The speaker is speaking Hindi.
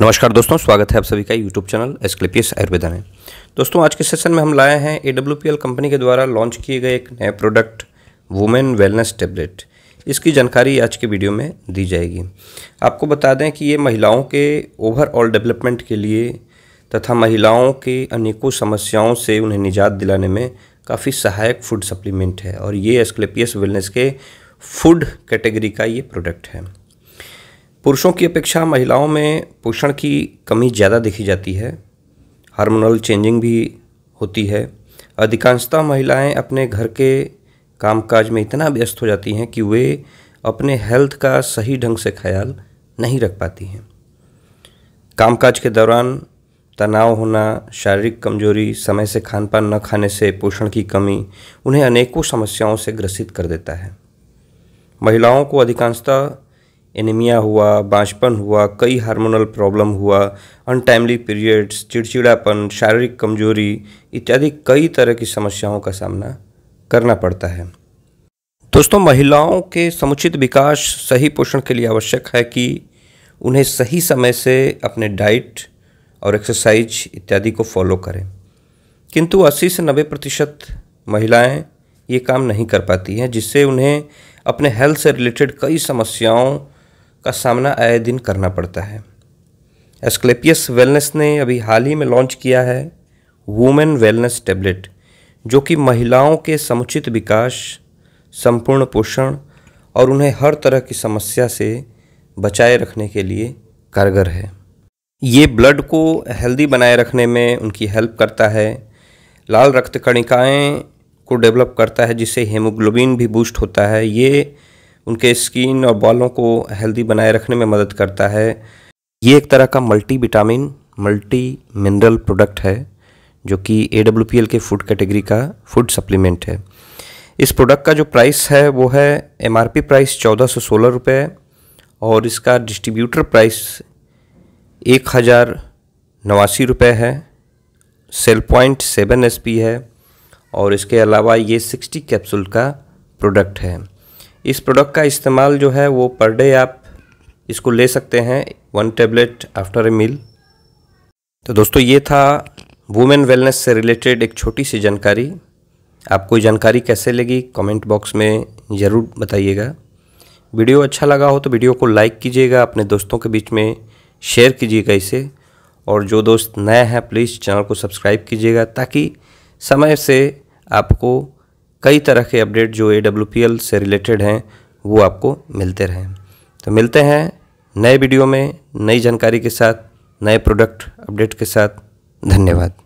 नमस्कार दोस्तों स्वागत है आप सभी का यूट्यूब चैनल एस्क्लिपियस आयुर्वेदा में दोस्तों आज के सेशन में हम लाए हैं ए कंपनी के द्वारा लॉन्च किए गए एक नए प्रोडक्ट वुमेन वेलनेस टेबलेट इसकी जानकारी आज के वीडियो में दी जाएगी आपको बता दें कि ये महिलाओं के ओवरऑल डेवलपमेंट के लिए तथा महिलाओं के अनेकों समस्याओं से उन्हें निजात दिलाने में काफ़ी सहायक फूड सप्लीमेंट है और ये एस्क्लेपियस वेलनेस के फूड कैटेगरी का ये प्रोडक्ट है पुरुषों की अपेक्षा महिलाओं में पोषण की कमी ज़्यादा देखी जाती है हार्मोनल चेंजिंग भी होती है अधिकांशतः महिलाएं अपने घर के कामकाज में इतना व्यस्त हो जाती हैं कि वे अपने हेल्थ का सही ढंग से ख्याल नहीं रख पाती हैं कामकाज के दौरान तनाव होना शारीरिक कमजोरी समय से खान पान न खाने से पोषण की कमी उन्हें अनेकों समस्याओं से ग्रसित कर देता है महिलाओं को अधिकांशतः एनीमिया हुआ बाँचपन हुआ कई हार्मोनल प्रॉब्लम हुआ अनटाइमली पीरियड्स चिड़चिड़ापन शारीरिक कमजोरी इत्यादि कई तरह की समस्याओं का सामना करना पड़ता है दोस्तों महिलाओं के समुचित विकास सही पोषण के लिए आवश्यक है कि उन्हें सही समय से अपने डाइट और एक्सरसाइज इत्यादि को फॉलो करें किंतु 80 से 90 प्रतिशत महिलाएँ ये काम नहीं कर पाती हैं जिससे उन्हें अपने हेल्थ से रिलेटेड कई समस्याओं का सामना आए दिन करना पड़ता है एस्क्लेपियस वेलनेस ने अभी हाल ही में लॉन्च किया है वुमेन वेलनेस टैबलेट जो कि महिलाओं के समुचित विकास संपूर्ण पोषण और उन्हें हर तरह की समस्या से बचाए रखने के लिए कारगर है ये ब्लड को हेल्दी बनाए रखने में उनकी हेल्प करता है लाल रक्त कणिकाएँ को डेवलप करता है जिससे हेमोग्लोबिन भी बूस्ट होता है ये उनके स्किन और बालों को हेल्दी बनाए रखने में मदद करता है ये एक तरह का multi vitamin multi mineral product है जो कि ए डब्ल्यू पी एल के फूड कैटेगरी का फूड सप्लीमेंट है इस प्रोडक्ट का जो प्राइस है वो है एम आर पी प्राइस चौदह सौ सोलह रुपये और इसका डिस्ट्रीब्यूटर प्राइस एक हज़ार नवासी रुपये है sale point seven S P है और इसके अलावा ये सिक्सटी कैप्सूल का प्रोडक्ट है इस प्रोडक्ट का इस्तेमाल जो है वो पर डे आप इसको ले सकते हैं one tablet after a meal तो दोस्तों ये था वुमेन वेलनेस से रिलेटेड एक छोटी सी जानकारी आपको जानकारी कैसे लगी कमेंट बॉक्स में ज़रूर बताइएगा वीडियो अच्छा लगा हो तो वीडियो को लाइक कीजिएगा अपने दोस्तों के बीच में शेयर कीजिएगा इसे और जो दोस्त नए हैं प्लीज़ चैनल को सब्सक्राइब कीजिएगा ताकि समय से आपको कई तरह के अपडेट जो ए से रिलेटेड हैं वो आपको मिलते रहें तो मिलते हैं नए वीडियो में नई जानकारी के साथ नए प्रोडक्ट अपडेट के साथ धन्यवाद